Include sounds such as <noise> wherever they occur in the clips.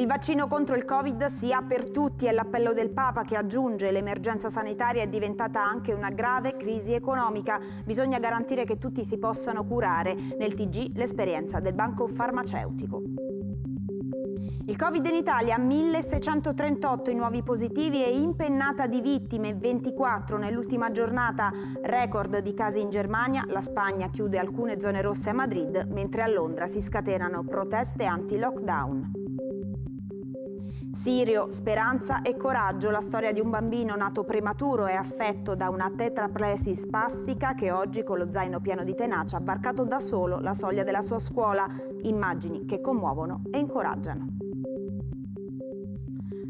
Il vaccino contro il Covid sia per tutti è l'appello del Papa che aggiunge l'emergenza sanitaria è diventata anche una grave crisi economica. Bisogna garantire che tutti si possano curare. Nel TG l'esperienza del banco farmaceutico. Il Covid in Italia, 1638 i nuovi positivi e impennata di vittime, 24 nell'ultima giornata, record di casi in Germania, la Spagna chiude alcune zone rosse a Madrid, mentre a Londra si scatenano proteste anti-lockdown. Sirio, speranza e coraggio, la storia di un bambino nato prematuro e affetto da una tetraplesi spastica che oggi con lo zaino pieno di tenacia ha varcato da solo la soglia della sua scuola. Immagini che commuovono e incoraggiano.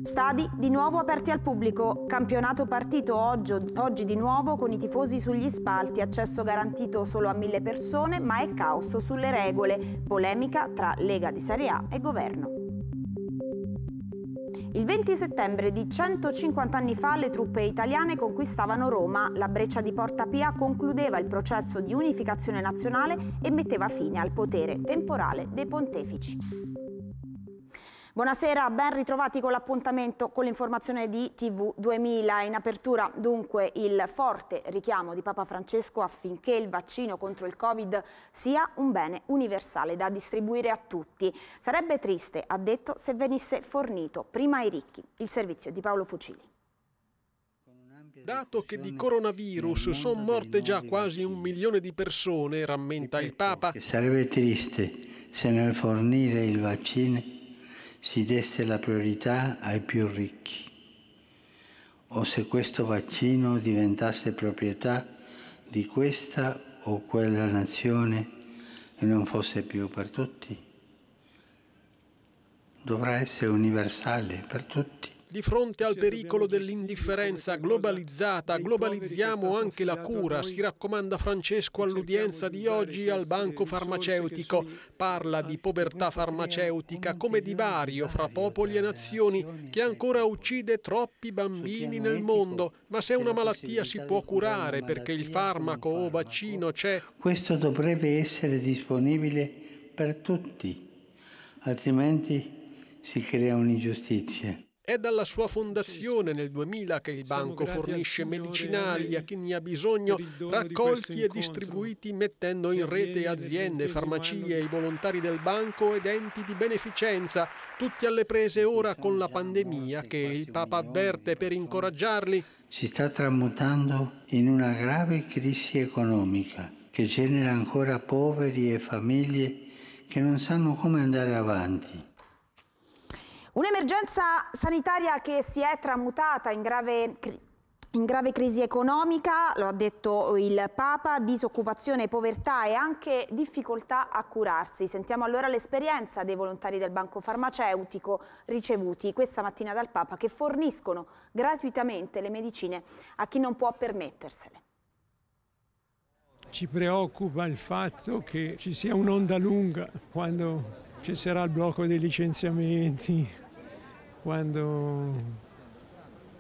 Stadi di nuovo aperti al pubblico, campionato partito oggi, oggi, di nuovo con i tifosi sugli spalti, accesso garantito solo a mille persone ma è caos sulle regole, polemica tra Lega di Serie A e Governo. Il 20 settembre di 150 anni fa le truppe italiane conquistavano Roma, la breccia di Porta Pia concludeva il processo di unificazione nazionale e metteva fine al potere temporale dei pontefici. Buonasera, ben ritrovati con l'appuntamento con l'informazione di TV 2000. In apertura dunque il forte richiamo di Papa Francesco affinché il vaccino contro il Covid sia un bene universale da distribuire a tutti. Sarebbe triste, ha detto, se venisse fornito prima ai ricchi. Il servizio di Paolo Fucili. Dato che di coronavirus sono morte già quasi un milione di persone, rammenta il Papa. Sarebbe triste se nel fornire il vaccino si desse la priorità ai più ricchi o se questo vaccino diventasse proprietà di questa o quella nazione e non fosse più per tutti. Dovrà essere universale per tutti. Di fronte al pericolo dell'indifferenza globalizzata, globalizziamo anche la cura, si raccomanda Francesco all'udienza di oggi al Banco Farmaceutico. Parla di povertà farmaceutica come divario fra popoli e nazioni che ancora uccide troppi bambini nel mondo. Ma se una malattia si può curare perché il farmaco o vaccino c'è... Questo dovrebbe essere disponibile per tutti, altrimenti si crea un'ingiustizia. È dalla sua fondazione nel 2000 che il banco fornisce medicinali a chi ne ha bisogno, raccolti e distribuiti mettendo in rete aziende, farmacie, i volontari del banco ed enti di beneficenza, tutti alle prese ora con la pandemia che il Papa avverte per incoraggiarli. Si sta tramutando in una grave crisi economica che genera ancora poveri e famiglie che non sanno come andare avanti Un'emergenza sanitaria che si è tramutata in grave crisi in grave crisi economica, lo ha detto il Papa, disoccupazione, povertà e anche difficoltà a curarsi. Sentiamo allora l'esperienza dei volontari del banco farmaceutico ricevuti questa mattina dal Papa che forniscono gratuitamente le medicine a chi non può permettersele. Ci preoccupa il fatto che ci sia un'onda lunga quando ci sarà il blocco dei licenziamenti, quando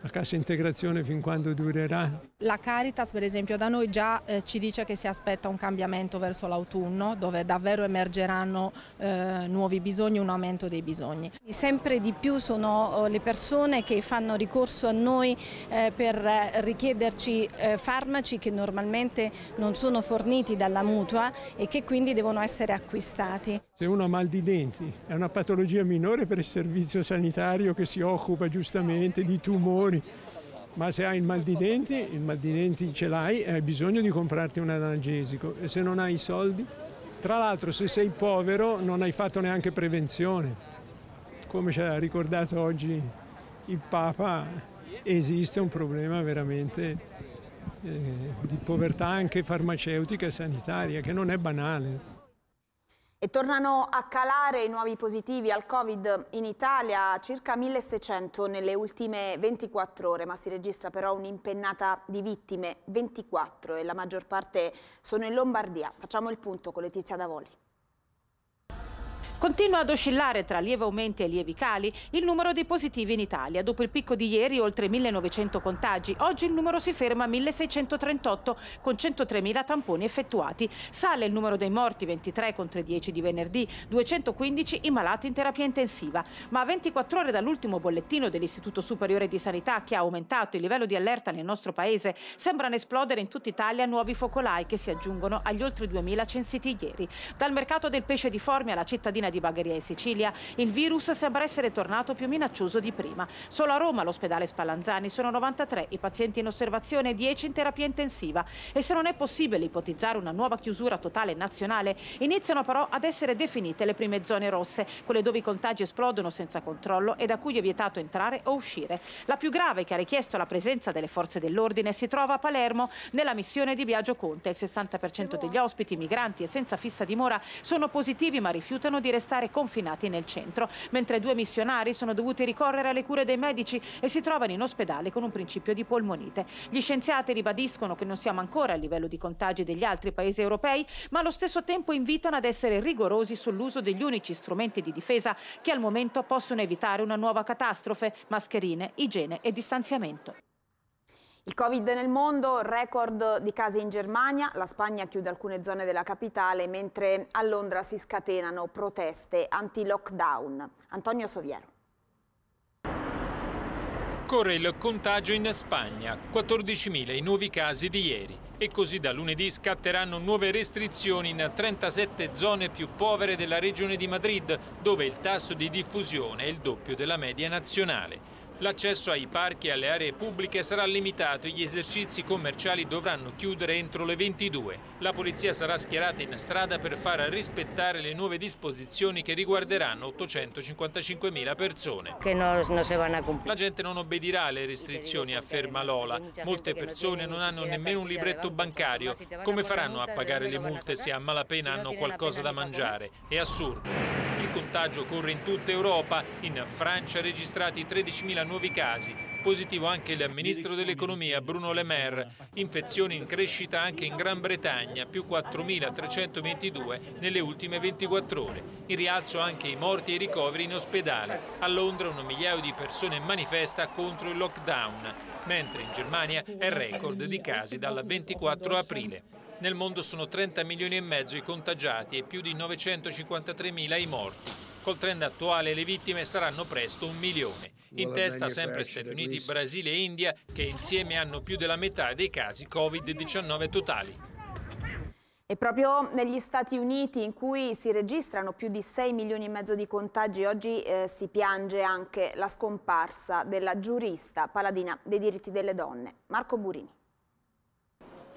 la cassa integrazione fin quando durerà la Caritas per esempio da noi già eh, ci dice che si aspetta un cambiamento verso l'autunno dove davvero emergeranno eh, nuovi bisogni, un aumento dei bisogni. Sempre di più sono eh, le persone che fanno ricorso a noi eh, per eh, richiederci eh, farmaci che normalmente non sono forniti dalla mutua e che quindi devono essere acquistati. Se uno ha mal di denti è una patologia minore per il servizio sanitario che si occupa giustamente di tumori ma se hai il mal di denti, il mal di denti ce l'hai e hai bisogno di comprarti un analgesico e se non hai i soldi, tra l'altro se sei povero non hai fatto neanche prevenzione, come ci ha ricordato oggi il Papa, esiste un problema veramente eh, di povertà anche farmaceutica e sanitaria che non è banale. E tornano a calare i nuovi positivi al Covid in Italia, circa 1600 nelle ultime 24 ore, ma si registra però un'impennata di vittime, 24, e la maggior parte sono in Lombardia. Facciamo il punto con Letizia Davoli. Continua ad oscillare tra lievi aumenti e lievi cali il numero dei positivi in Italia. Dopo il picco di ieri oltre 1900 contagi, oggi il numero si ferma a 1638 con 103.000 tamponi effettuati. Sale il numero dei morti 23 contro i 10 di venerdì, 215 i malati in terapia intensiva. Ma a 24 ore dall'ultimo bollettino dell'Istituto Superiore di Sanità che ha aumentato il livello di allerta nel nostro paese, sembrano esplodere in tutta Italia nuovi focolai che si aggiungono agli oltre 2000 censiti ieri. Dal mercato del pesce di Formia alla cittadina di Bagheria in Sicilia, il virus sembra essere tornato più minaccioso di prima. Solo a Roma, all'ospedale Spallanzani, sono 93 i pazienti in osservazione e 10 in terapia intensiva. E se non è possibile ipotizzare una nuova chiusura totale nazionale, iniziano però ad essere definite le prime zone rosse, quelle dove i contagi esplodono senza controllo e da cui è vietato entrare o uscire. La più grave che ha richiesto la presenza delle forze dell'ordine si trova a Palermo, nella missione di Biagio Conte. Il 60% degli ospiti, migranti e senza fissa dimora sono positivi ma rifiutano di restare restare confinati nel centro, mentre due missionari sono dovuti ricorrere alle cure dei medici e si trovano in ospedale con un principio di polmonite. Gli scienziati ribadiscono che non siamo ancora a livello di contagi degli altri paesi europei, ma allo stesso tempo invitano ad essere rigorosi sull'uso degli unici strumenti di difesa che al momento possono evitare una nuova catastrofe, mascherine, igiene e distanziamento. Il Covid nel mondo, record di casi in Germania, la Spagna chiude alcune zone della capitale, mentre a Londra si scatenano proteste anti-lockdown. Antonio Soviero. Corre il contagio in Spagna, 14.000 i nuovi casi di ieri e così da lunedì scatteranno nuove restrizioni in 37 zone più povere della regione di Madrid, dove il tasso di diffusione è il doppio della media nazionale. L'accesso ai parchi e alle aree pubbliche sarà limitato e gli esercizi commerciali dovranno chiudere entro le 22. La polizia sarà schierata in strada per far rispettare le nuove disposizioni che riguarderanno 855.000 persone. Non, non La gente non obbedirà alle restrizioni, afferma Lola. Molte persone non hanno nemmeno un libretto bancario. Come faranno a pagare le multe se a malapena hanno qualcosa da mangiare? È assurdo. Il contagio corre in tutta Europa, in Francia registrati 13.000 nuovi casi, positivo anche il ministro dell'economia Bruno Le Maire, infezioni in crescita anche in Gran Bretagna, più 4.322 nelle ultime 24 ore, in rialzo anche i morti e i ricoveri in ospedale, a Londra un migliaio di persone manifesta contro il lockdown, mentre in Germania è record di casi dal 24 aprile. Nel mondo sono 30 milioni e mezzo i contagiati e più di 953 mila i morti. Col trend attuale le vittime saranno presto un milione. In testa sempre Stati Uniti, Brasile e India che insieme hanno più della metà dei casi Covid-19 totali. E proprio negli Stati Uniti in cui si registrano più di 6 milioni e mezzo di contagi, oggi eh, si piange anche la scomparsa della giurista paladina dei diritti delle donne, Marco Burini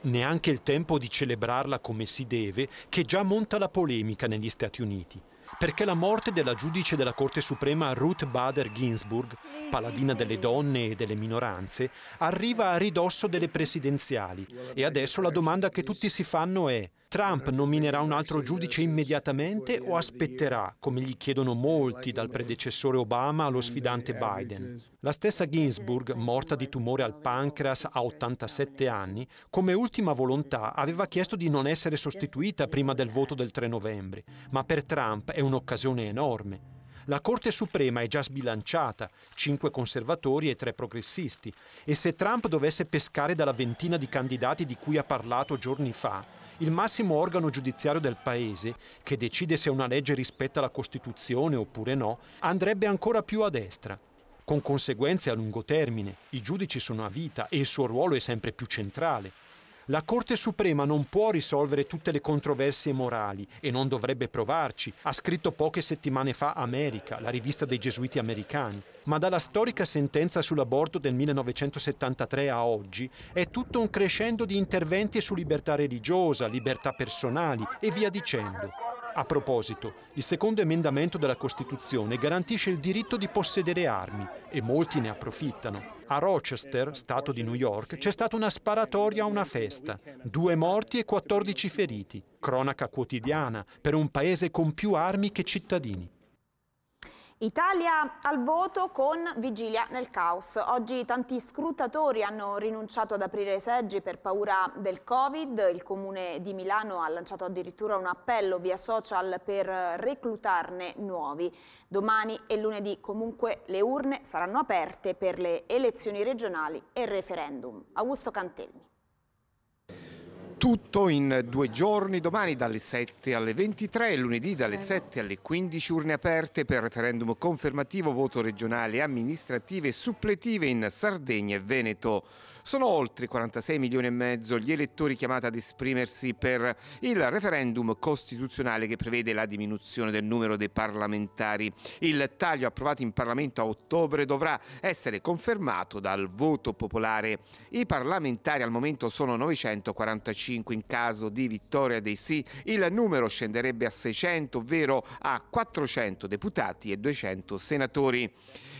neanche il tempo di celebrarla come si deve, che già monta la polemica negli Stati Uniti. Perché la morte della giudice della Corte Suprema Ruth Bader Ginsburg, paladina delle donne e delle minoranze, arriva a ridosso delle presidenziali e adesso la domanda che tutti si fanno è Trump nominerà un altro giudice immediatamente o aspetterà, come gli chiedono molti, dal predecessore Obama allo sfidante Biden? La stessa Ginsburg, morta di tumore al pancreas a 87 anni, come ultima volontà aveva chiesto di non essere sostituita prima del voto del 3 novembre, ma per Trump è un'occasione enorme. La Corte Suprema è già sbilanciata, cinque conservatori e tre progressisti, e se Trump dovesse pescare dalla ventina di candidati di cui ha parlato giorni fa, il massimo organo giudiziario del Paese, che decide se una legge rispetta la Costituzione oppure no, andrebbe ancora più a destra, con conseguenze a lungo termine. I giudici sono a vita e il suo ruolo è sempre più centrale. La Corte Suprema non può risolvere tutte le controversie morali e non dovrebbe provarci, ha scritto poche settimane fa America, la rivista dei gesuiti americani, ma dalla storica sentenza sull'aborto del 1973 a oggi è tutto un crescendo di interventi su libertà religiosa, libertà personali e via dicendo. A proposito, il secondo emendamento della Costituzione garantisce il diritto di possedere armi e molti ne approfittano. A Rochester, stato di New York, c'è stata una sparatoria a una festa, due morti e 14 feriti, cronaca quotidiana per un paese con più armi che cittadini. Italia al voto con vigilia nel caos. Oggi tanti scrutatori hanno rinunciato ad aprire i seggi per paura del Covid. Il comune di Milano ha lanciato addirittura un appello via social per reclutarne nuovi. Domani e lunedì comunque le urne saranno aperte per le elezioni regionali e referendum. Augusto Cantelmi tutto in due giorni, domani dalle 7 alle 23 e lunedì dalle 7 alle 15 urne aperte per referendum confermativo, voto regionale, amministrative e suppletive in Sardegna e Veneto. Sono oltre 46 milioni e mezzo gli elettori chiamati ad esprimersi per il referendum costituzionale che prevede la diminuzione del numero dei parlamentari. Il taglio approvato in Parlamento a ottobre dovrà essere confermato dal voto popolare. I parlamentari al momento sono 945 5 in caso di vittoria dei sì, il numero scenderebbe a 600, ovvero a 400 deputati e 200 senatori.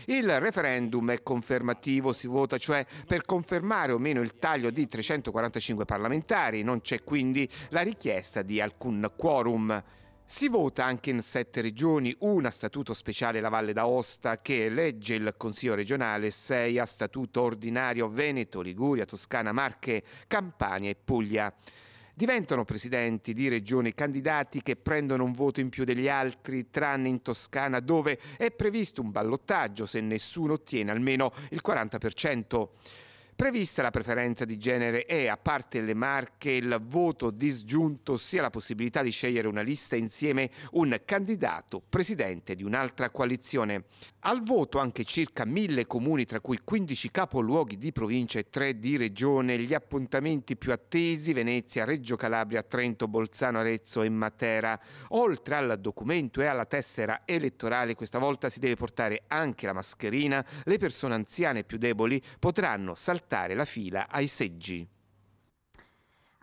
Il referendum è confermativo, si vota cioè per confermare o meno il taglio di 345 parlamentari, non c'è quindi la richiesta di alcun quorum. Si vota anche in sette regioni una a statuto speciale la Valle d'Aosta che elegge il Consiglio regionale, sei a statuto ordinario Veneto, Liguria, Toscana, Marche, Campania e Puglia. Diventano presidenti di regioni candidati che prendono un voto in più degli altri, tranne in Toscana dove è previsto un ballottaggio se nessuno ottiene almeno il 40%. Prevista la preferenza di genere e, a parte le marche, il voto disgiunto sia la possibilità di scegliere una lista insieme un candidato presidente di un'altra coalizione. Al voto anche circa mille comuni, tra cui 15 capoluoghi di provincia e 3 di regione, gli appuntamenti più attesi Venezia, Reggio Calabria, Trento, Bolzano, Arezzo e Matera. Oltre al documento e alla tessera elettorale, questa volta si deve portare anche la mascherina, le persone anziane più deboli potranno saltare riportare la fila ai seggi.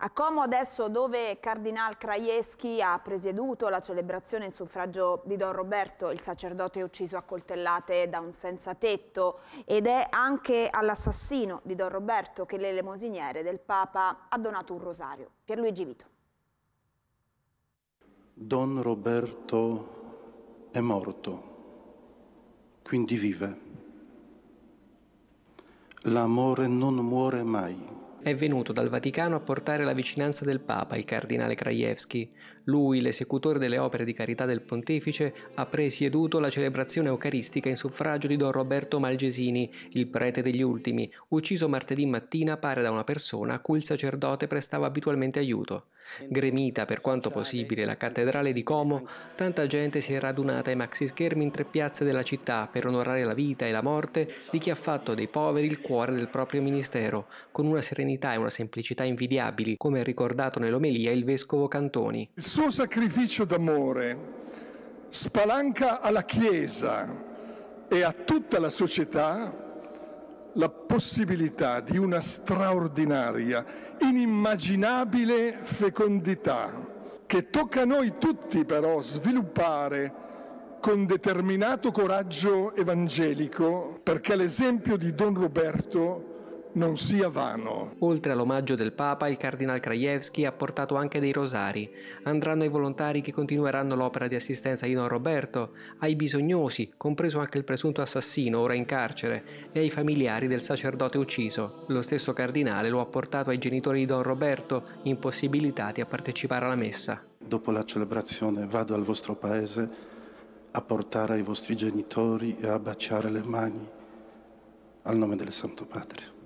A Como adesso dove Cardinal Krajewski ha presieduto la celebrazione in suffragio di Don Roberto, il sacerdote ucciso a coltellate da un senza tetto ed è anche all'assassino di Don Roberto che l'elemosiniere del Papa ha donato un rosario. Pierluigi Vito. Don Roberto è morto, quindi vive. L'amore non muore mai. È venuto dal Vaticano a portare la vicinanza del Papa, il cardinale Krajewski. Lui, l'esecutore delle opere di carità del pontefice, ha presieduto la celebrazione eucaristica in suffragio di Don Roberto Malgesini, il prete degli ultimi, ucciso martedì mattina pare da una persona a cui il sacerdote prestava abitualmente aiuto. Gremita per quanto possibile la cattedrale di Como, tanta gente si è radunata ai maxi schermi in tre piazze della città per onorare la vita e la morte di chi ha fatto dei poveri il cuore del proprio ministero, con una serenità e una semplicità invidiabili, come ha ricordato nell'omelia il vescovo Cantoni. Il suo sacrificio d'amore spalanca alla Chiesa e a tutta la società la possibilità di una straordinaria inimmaginabile fecondità che tocca a noi tutti però sviluppare con determinato coraggio evangelico perché l'esempio di Don Roberto non sia vano. Oltre all'omaggio del Papa, il Cardinal Krajewski ha portato anche dei rosari. Andranno ai volontari che continueranno l'opera di assistenza di Don Roberto, ai bisognosi, compreso anche il presunto assassino ora in carcere, e ai familiari del sacerdote ucciso. Lo stesso Cardinale lo ha portato ai genitori di Don Roberto, impossibilitati a partecipare alla messa. Dopo la celebrazione vado al vostro paese a portare ai vostri genitori e a baciare le mani al nome del Santo Padre.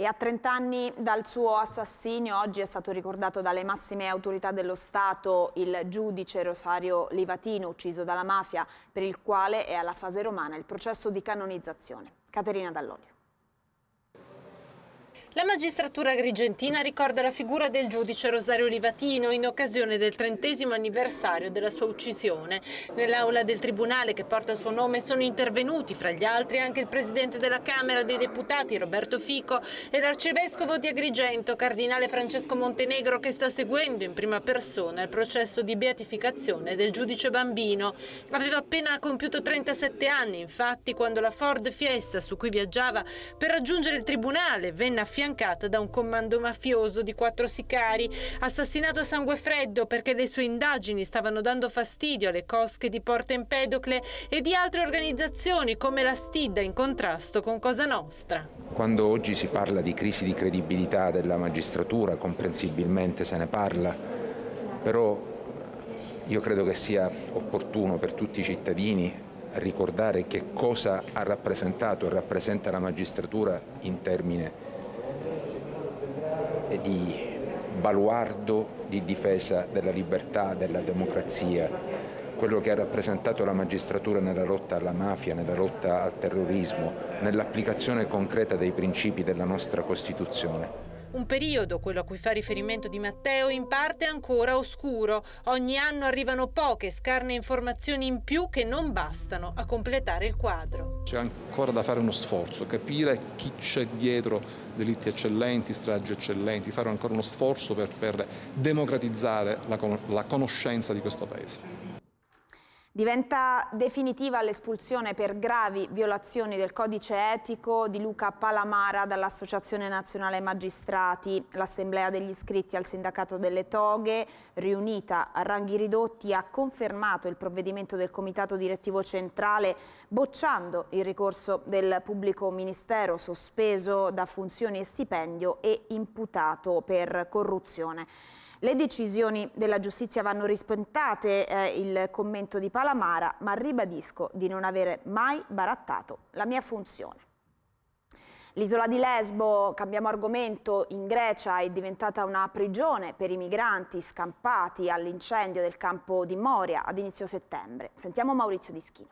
E a 30 anni dal suo assassinio oggi è stato ricordato dalle massime autorità dello Stato il giudice Rosario Livatino, ucciso dalla mafia, per il quale è alla fase romana il processo di canonizzazione. Caterina Dall'Olio. La magistratura agrigentina ricorda la figura del giudice Rosario Livatino in occasione del trentesimo anniversario della sua uccisione. Nell'aula del tribunale che porta il suo nome sono intervenuti fra gli altri anche il presidente della Camera dei Deputati Roberto Fico e l'arcivescovo di Agrigento cardinale Francesco Montenegro che sta seguendo in prima persona il processo di beatificazione del giudice bambino. Aveva appena compiuto 37 anni infatti quando la Ford Fiesta su cui viaggiava per raggiungere il tribunale venne affidata affiancata da un comando mafioso di quattro sicari, assassinato a sangue freddo perché le sue indagini stavano dando fastidio alle cosche di Porta Empedocle e di altre organizzazioni come la Stidda in contrasto con Cosa Nostra. Quando oggi si parla di crisi di credibilità della magistratura, comprensibilmente se ne parla, però io credo che sia opportuno per tutti i cittadini ricordare che cosa ha rappresentato e rappresenta la magistratura in termini di baluardo di difesa della libertà, della democrazia, quello che ha rappresentato la magistratura nella lotta alla mafia, nella lotta al terrorismo, nell'applicazione concreta dei principi della nostra Costituzione. Un periodo, quello a cui fa riferimento Di Matteo, in parte ancora oscuro. Ogni anno arrivano poche scarne informazioni in più che non bastano a completare il quadro. C'è ancora da fare uno sforzo, capire chi c'è dietro delitti eccellenti, stragi eccellenti, fare ancora uno sforzo per, per democratizzare la, la conoscenza di questo Paese. Diventa definitiva l'espulsione per gravi violazioni del codice etico di Luca Palamara dall'Associazione Nazionale Magistrati. L'Assemblea degli iscritti al Sindacato delle Toghe, riunita a ranghi ridotti, ha confermato il provvedimento del Comitato Direttivo Centrale, bocciando il ricorso del pubblico ministero sospeso da funzioni e stipendio e imputato per corruzione. Le decisioni della giustizia vanno rispettate, eh, il commento di Palamara, ma ribadisco di non avere mai barattato la mia funzione. L'isola di Lesbo, cambiamo argomento, in Grecia è diventata una prigione per i migranti scampati all'incendio del campo di Moria ad inizio settembre. Sentiamo Maurizio Dischino.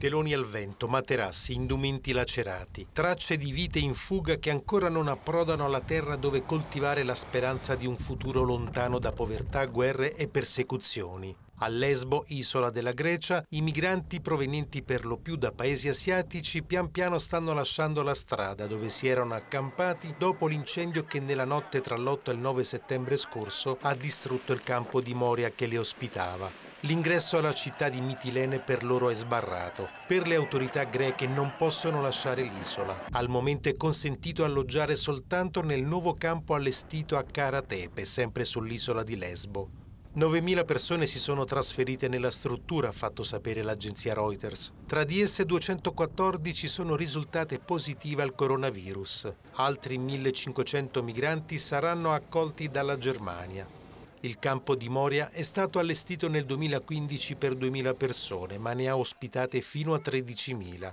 Teloni al vento, materassi, indumenti lacerati, tracce di vite in fuga che ancora non approdano alla terra dove coltivare la speranza di un futuro lontano da povertà, guerre e persecuzioni. A Lesbo, isola della Grecia, i migranti provenienti per lo più da paesi asiatici pian piano stanno lasciando la strada dove si erano accampati dopo l'incendio che nella notte tra l'8 e il 9 settembre scorso ha distrutto il campo di Moria che li ospitava. L'ingresso alla città di Mitilene per loro è sbarrato. Per le autorità greche non possono lasciare l'isola. Al momento è consentito alloggiare soltanto nel nuovo campo allestito a Karatepe, sempre sull'isola di Lesbo. 9.000 persone si sono trasferite nella struttura, ha fatto sapere l'agenzia Reuters. Tra di esse 214 sono risultate positive al coronavirus. Altri 1.500 migranti saranno accolti dalla Germania. Il campo di Moria è stato allestito nel 2015 per 2.000 persone, ma ne ha ospitate fino a 13.000.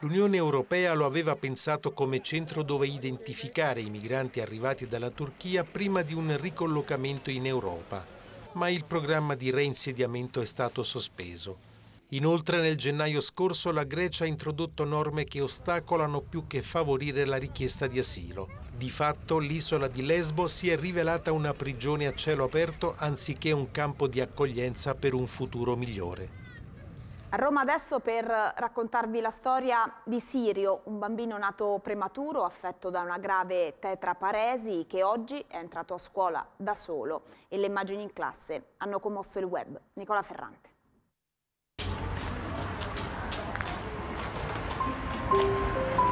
L'Unione Europea lo aveva pensato come centro dove identificare i migranti arrivati dalla Turchia prima di un ricollocamento in Europa, ma il programma di reinsediamento è stato sospeso. Inoltre nel gennaio scorso la Grecia ha introdotto norme che ostacolano più che favorire la richiesta di asilo. Di fatto l'isola di Lesbo si è rivelata una prigione a cielo aperto anziché un campo di accoglienza per un futuro migliore. A Roma adesso per raccontarvi la storia di Sirio, un bambino nato prematuro affetto da una grave tetraparesi che oggi è entrato a scuola da solo e le immagini in classe hanno commosso il web. Nicola Ferrante. Thank you.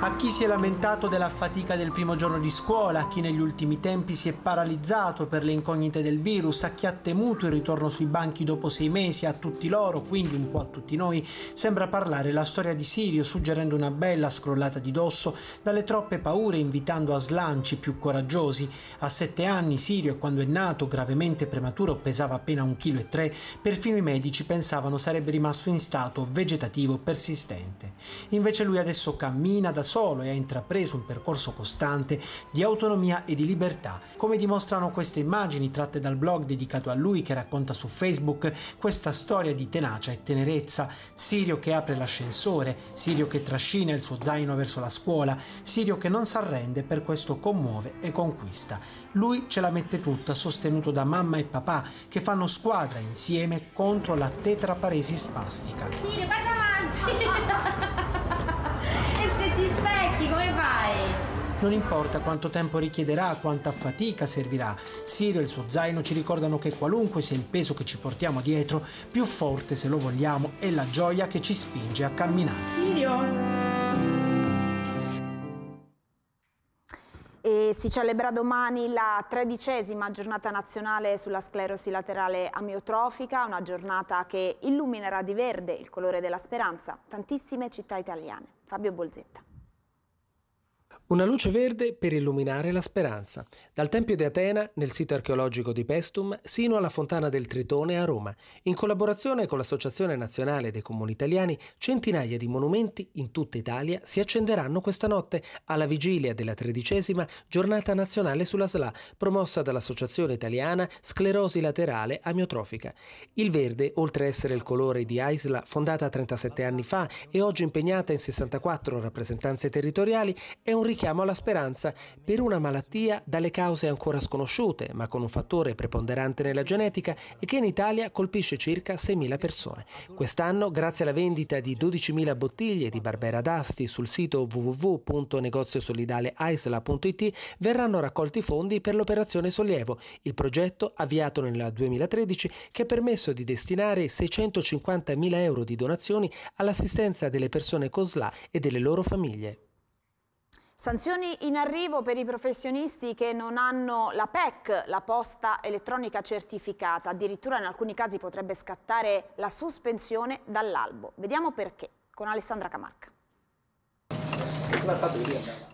A chi si è lamentato della fatica del primo giorno di scuola, a chi negli ultimi tempi si è paralizzato per le incognite del virus, a chi ha temuto il ritorno sui banchi dopo sei mesi, a tutti loro, quindi un po' a tutti noi, sembra parlare la storia di Sirio suggerendo una bella scrollata di dosso dalle troppe paure invitando a slanci più coraggiosi. A sette anni Sirio, quando è nato, gravemente prematuro, pesava appena un chilo e tre, perfino i medici pensavano sarebbe rimasto in stato vegetativo persistente. Invece lui adesso cammina da solo e ha intrapreso un percorso costante di autonomia e di libertà, come dimostrano queste immagini tratte dal blog dedicato a lui che racconta su Facebook questa storia di tenacia e tenerezza, Sirio che apre l'ascensore, Sirio che trascina il suo zaino verso la scuola, Sirio che non s'arrende per questo commuove e conquista. Lui ce la mette tutta, sostenuto da mamma e papà che fanno squadra insieme contro la tetraparesi spastica. Sirio, vai avanti! <laughs> Non importa quanto tempo richiederà, quanta fatica servirà, Sirio e il suo zaino ci ricordano che qualunque sia il peso che ci portiamo dietro, più forte se lo vogliamo è la gioia che ci spinge a camminare. Sirio! E si celebra domani la tredicesima giornata nazionale sulla sclerosi laterale amiotrofica, una giornata che illuminerà di verde il colore della speranza tantissime città italiane. Fabio Bolzetta. Una luce verde per illuminare la speranza. Dal Tempio di Atena, nel sito archeologico di Pestum, sino alla Fontana del Tritone a Roma, in collaborazione con l'Associazione Nazionale dei Comuni Italiani, centinaia di monumenti in tutta Italia si accenderanno questa notte, alla vigilia della tredicesima giornata nazionale sulla SLA, promossa dall'Associazione Italiana Sclerosi Laterale Amiotrofica. Il verde, oltre ad essere il colore di Aisla, fondata 37 anni fa e oggi impegnata in 64 rappresentanze territoriali, è un ricordo richiamo alla speranza per una malattia dalle cause ancora sconosciute, ma con un fattore preponderante nella genetica e che in Italia colpisce circa 6.000 persone. Quest'anno, grazie alla vendita di 12.000 bottiglie di Barbera d'Asti sul sito www.negoziosolidaleisola.it, verranno raccolti fondi per l'operazione Sollievo, il progetto avviato nel 2013 che ha permesso di destinare 650.000 euro di donazioni all'assistenza delle persone con SLA e delle loro famiglie. Sanzioni in arrivo per i professionisti che non hanno la PEC, la posta elettronica certificata. Addirittura in alcuni casi potrebbe scattare la sospensione dall'albo. Vediamo perché con Alessandra Camarca.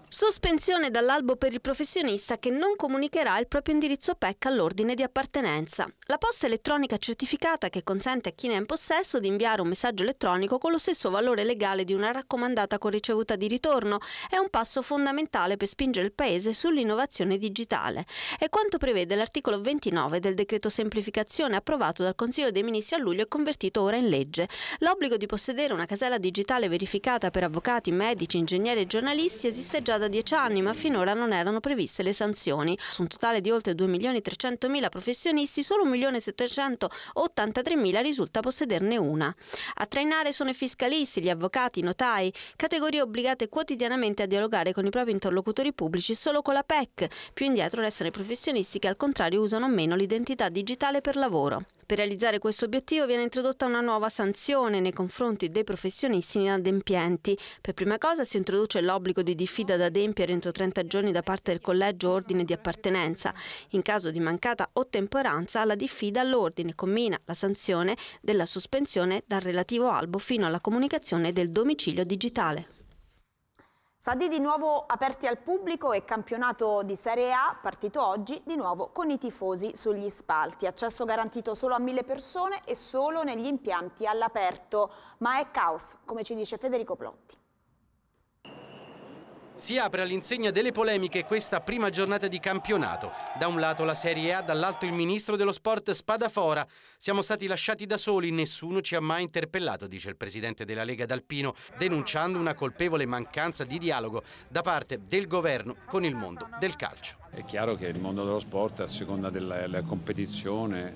Sospensione dall'albo per il professionista che non comunicherà il proprio indirizzo PEC all'ordine di appartenenza. La posta elettronica certificata che consente a chi ne è in possesso di inviare un messaggio elettronico con lo stesso valore legale di una raccomandata con ricevuta di ritorno è un passo fondamentale per spingere il Paese sull'innovazione digitale. È quanto prevede l'articolo 29 del decreto semplificazione approvato dal Consiglio dei Ministri a luglio e convertito ora in legge. L'obbligo di possedere una casella digitale verificata per avvocati, medici, ingegneri e giornalisti esiste già da da dieci anni, ma finora non erano previste le sanzioni. Su un totale di oltre 2.300.000 professionisti, solo 1.783.000 risulta possederne una. A trainare sono i fiscalisti, gli avvocati, i notai, categorie obbligate quotidianamente a dialogare con i propri interlocutori pubblici solo con la PEC. Più indietro restano i professionisti che al contrario usano meno l'identità digitale per lavoro. Per realizzare questo obiettivo viene introdotta una nuova sanzione nei confronti dei professionisti inadempienti. Per prima cosa si introduce l'obbligo di diffida da adempiere entro 30 giorni da parte del collegio ordine di appartenenza. In caso di mancata ottemperanza alla diffida l'ordine combina la sanzione della sospensione dal relativo albo fino alla comunicazione del domicilio digitale. Stadi di nuovo aperti al pubblico e campionato di Serie A partito oggi di nuovo con i tifosi sugli spalti. Accesso garantito solo a mille persone e solo negli impianti all'aperto. Ma è caos, come ci dice Federico Plotti. Si apre all'insegna delle polemiche questa prima giornata di campionato. Da un lato la Serie A, dall'altro il ministro dello sport Spadafora. Siamo stati lasciati da soli, nessuno ci ha mai interpellato, dice il presidente della Lega d'Alpino, denunciando una colpevole mancanza di dialogo da parte del governo con il mondo del calcio. È chiaro che il mondo dello sport, a seconda della competizione,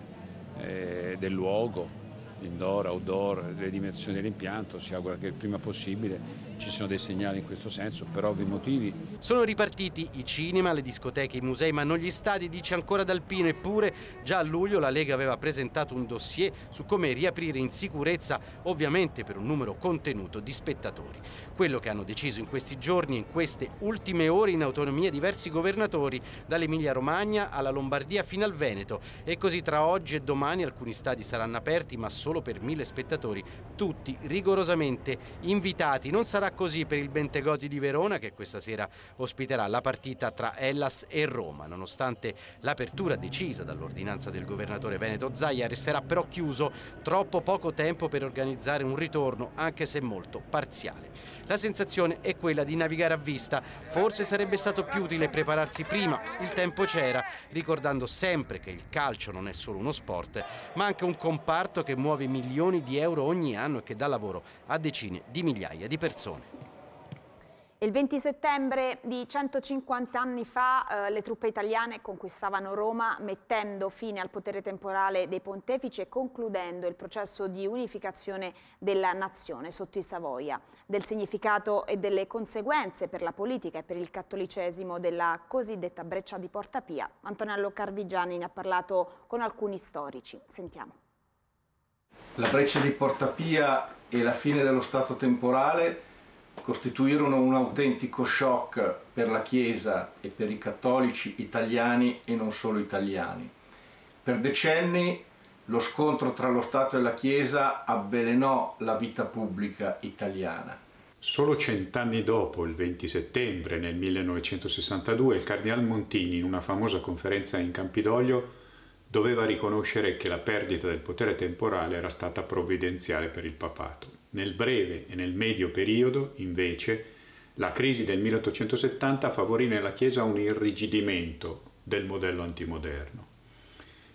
eh, del luogo, indoor, outdoor, le dimensioni dell'impianto, si augura che il prima possibile ci siano dei segnali in questo senso, per ovvi motivi. Sono ripartiti i cinema, le discoteche, i musei, ma non gli stadi, dice ancora D'Alpino, eppure già a luglio la Lega aveva presentato un dossier su come riaprire in sicurezza, ovviamente per un numero contenuto di spettatori. Quello che hanno deciso in questi giorni e in queste ultime ore in autonomia diversi governatori, dall'Emilia Romagna alla Lombardia fino al Veneto. E così tra oggi e domani alcuni stadi saranno aperti, ma solo solo per mille spettatori, tutti rigorosamente invitati. Non sarà così per il Bentegoti di Verona che questa sera ospiterà la partita tra Hellas e Roma. Nonostante l'apertura decisa dall'ordinanza del governatore Veneto Zaia resterà però chiuso troppo poco tempo per organizzare un ritorno anche se molto parziale. La sensazione è quella di navigare a vista, forse sarebbe stato più utile prepararsi prima, il tempo c'era, ricordando sempre che il calcio non è solo uno sport ma anche un comparto che muove 9 milioni di euro ogni anno e che dà lavoro a decine di migliaia di persone. Il 20 settembre di 150 anni fa eh, le truppe italiane conquistavano Roma mettendo fine al potere temporale dei pontefici e concludendo il processo di unificazione della nazione sotto i Savoia. Del significato e delle conseguenze per la politica e per il cattolicesimo della cosiddetta breccia di Porta Pia, Antonello Carvigiani ne ha parlato con alcuni storici. Sentiamo. La breccia di Portapia e la fine dello stato temporale costituirono un autentico shock per la Chiesa e per i cattolici italiani e non solo italiani. Per decenni lo scontro tra lo Stato e la Chiesa avvelenò la vita pubblica italiana. Solo cent'anni dopo, il 20 settembre nel 1962, il Cardinal Montini, in una famosa conferenza in Campidoglio, doveva riconoscere che la perdita del potere temporale era stata provvidenziale per il papato. Nel breve e nel medio periodo, invece, la crisi del 1870 favorì nella Chiesa un irrigidimento del modello antimoderno.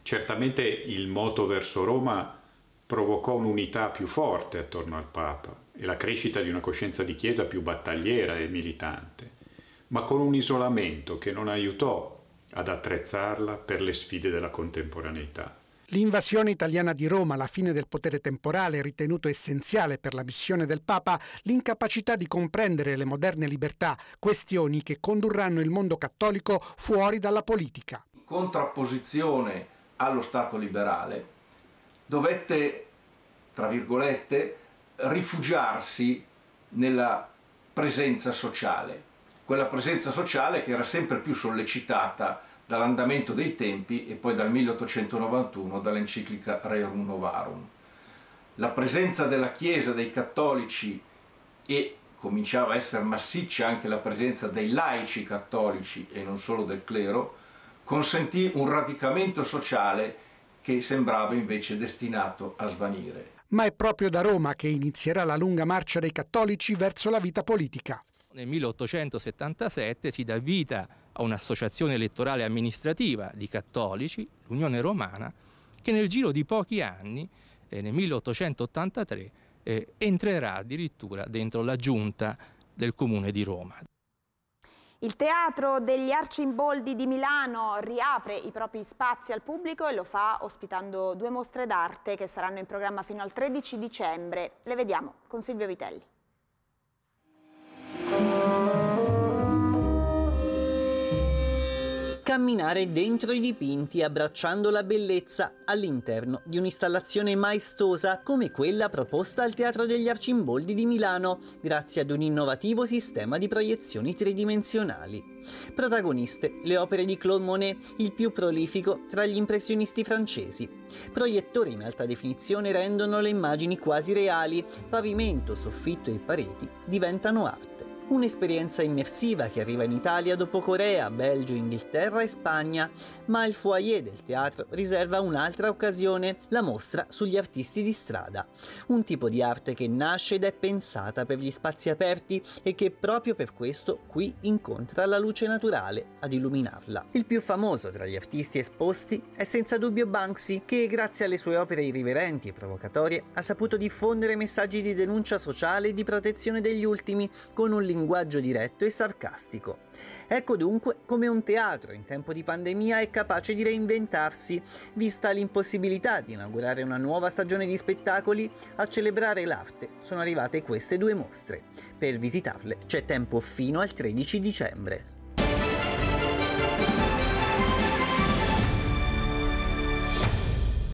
Certamente il moto verso Roma provocò un'unità più forte attorno al Papa e la crescita di una coscienza di Chiesa più battagliera e militante, ma con un isolamento che non aiutò ad attrezzarla per le sfide della contemporaneità. L'invasione italiana di Roma, la fine del potere temporale ritenuto essenziale per la missione del Papa, l'incapacità di comprendere le moderne libertà, questioni che condurranno il mondo cattolico fuori dalla politica. In contrapposizione allo Stato liberale dovette, tra virgolette, rifugiarsi nella presenza sociale quella presenza sociale che era sempre più sollecitata dall'andamento dei tempi e poi dal 1891 dall'enciclica Rerum Novarum. La presenza della Chiesa, dei cattolici e cominciava a essere massiccia anche la presenza dei laici cattolici e non solo del clero, consentì un radicamento sociale che sembrava invece destinato a svanire. Ma è proprio da Roma che inizierà la lunga marcia dei cattolici verso la vita politica. Nel 1877 si dà vita a un'associazione elettorale amministrativa di cattolici, l'Unione Romana, che nel giro di pochi anni, eh, nel 1883, eh, entrerà addirittura dentro la giunta del comune di Roma. Il Teatro degli Arcimboldi di Milano riapre i propri spazi al pubblico e lo fa ospitando due mostre d'arte che saranno in programma fino al 13 dicembre. Le vediamo con Silvio Vitelli camminare dentro i dipinti abbracciando la bellezza all'interno di un'installazione maestosa come quella proposta al Teatro degli Arcimboldi di Milano grazie ad un innovativo sistema di proiezioni tridimensionali. Protagoniste le opere di Claude Monet, il più prolifico tra gli impressionisti francesi. Proiettori in alta definizione rendono le immagini quasi reali, pavimento, soffitto e pareti diventano arte. Un'esperienza immersiva che arriva in Italia dopo Corea, Belgio, Inghilterra e Spagna, ma il foyer del teatro riserva un'altra occasione, la mostra sugli artisti di strada. Un tipo di arte che nasce ed è pensata per gli spazi aperti e che proprio per questo qui incontra la luce naturale ad illuminarla. Il più famoso tra gli artisti esposti è senza dubbio Banksy, che grazie alle sue opere irriverenti e provocatorie ha saputo diffondere messaggi di denuncia sociale e di protezione degli ultimi con un linguaggio diretto e sarcastico. Ecco dunque come un teatro in tempo di pandemia è capace di reinventarsi, vista l'impossibilità di inaugurare una nuova stagione di spettacoli, a celebrare l'arte sono arrivate queste due mostre. Per visitarle c'è tempo fino al 13 dicembre.